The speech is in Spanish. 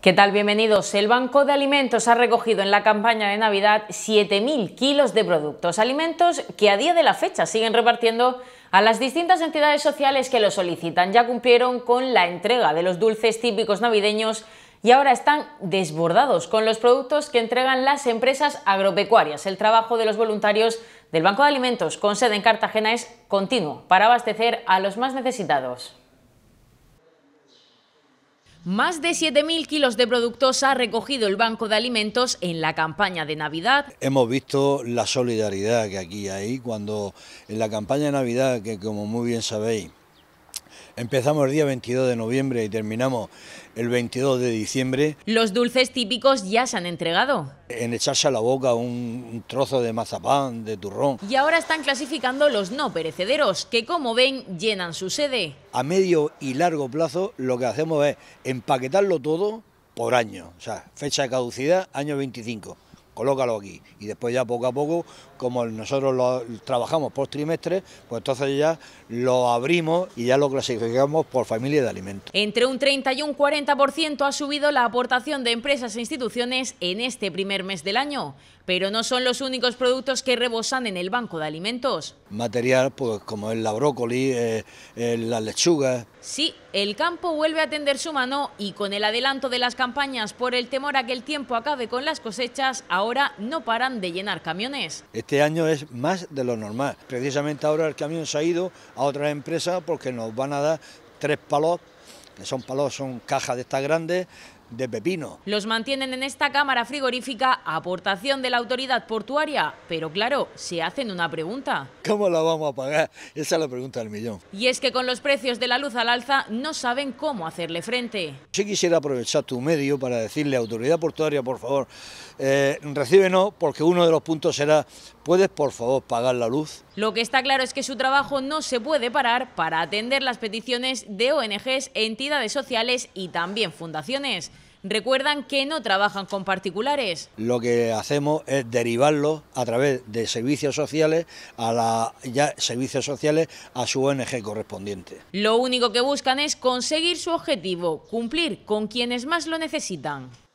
¿Qué tal? Bienvenidos. El Banco de Alimentos ha recogido en la campaña de Navidad 7.000 kilos de productos, alimentos que a día de la fecha siguen repartiendo a las distintas entidades sociales que lo solicitan. Ya cumplieron con la entrega de los dulces típicos navideños y ahora están desbordados con los productos que entregan las empresas agropecuarias. El trabajo de los voluntarios del Banco de Alimentos con sede en Cartagena es continuo para abastecer a los más necesitados. Más de 7.000 kilos de productos ha recogido el Banco de Alimentos en la campaña de Navidad. Hemos visto la solidaridad que aquí hay cuando en la campaña de Navidad, que como muy bien sabéis, Empezamos el día 22 de noviembre y terminamos el 22 de diciembre. Los dulces típicos ya se han entregado. En echarse a la boca un, trozo de mazapán, de turrón. Y ahora están clasificando los no perecederos, que como ven llenan su sede. A medio y largo plazo lo que hacemos es empaquetarlo todo por año, o sea, fecha de caducidad, año 25 colócalo aquí. Y después ya poco a poco, como nosotros lo trabajamos por trimestre, pues entonces ya lo abrimos y ya lo clasificamos por familia de alimentos. Entre un 30 y un 40% ha subido la aportación de empresas e instituciones en este primer mes del año. Pero no son los únicos productos que rebosan en el banco de alimentos. Material pues, como el la brócoli, eh, eh, la lechuga. Sí, el campo vuelve a tender su mano y con el adelanto de las campañas por el temor a que el tiempo acabe con las cosechas, ahora no paran de llenar camiones. Este año es más de lo normal. Precisamente ahora el camión se ha ido a otras empresas porque nos van a dar tres palos, que son palos, son cajas de estas grandes, de pepino. Los mantienen en esta cámara frigorífica aportación de la autoridad portuaria, pero claro, se hacen una pregunta. ¿Cómo la vamos a pagar? Esa es la pregunta del millón. Y es que con los precios de la luz al alza no saben cómo hacerle frente. ...si quisiera aprovechar tu medio para decirle a autoridad portuaria, por favor, eh, recíbenos porque uno de los puntos será, ¿puedes por favor pagar la luz? Lo que está claro es que su trabajo no se puede parar para atender las peticiones de ONGs, entidades sociales y también fundaciones recuerdan que no trabajan con particulares. Lo que hacemos es derivarlo a través de servicios sociales a la servicios sociales a su ONG correspondiente. Lo único que buscan es conseguir su objetivo, cumplir con quienes más lo necesitan.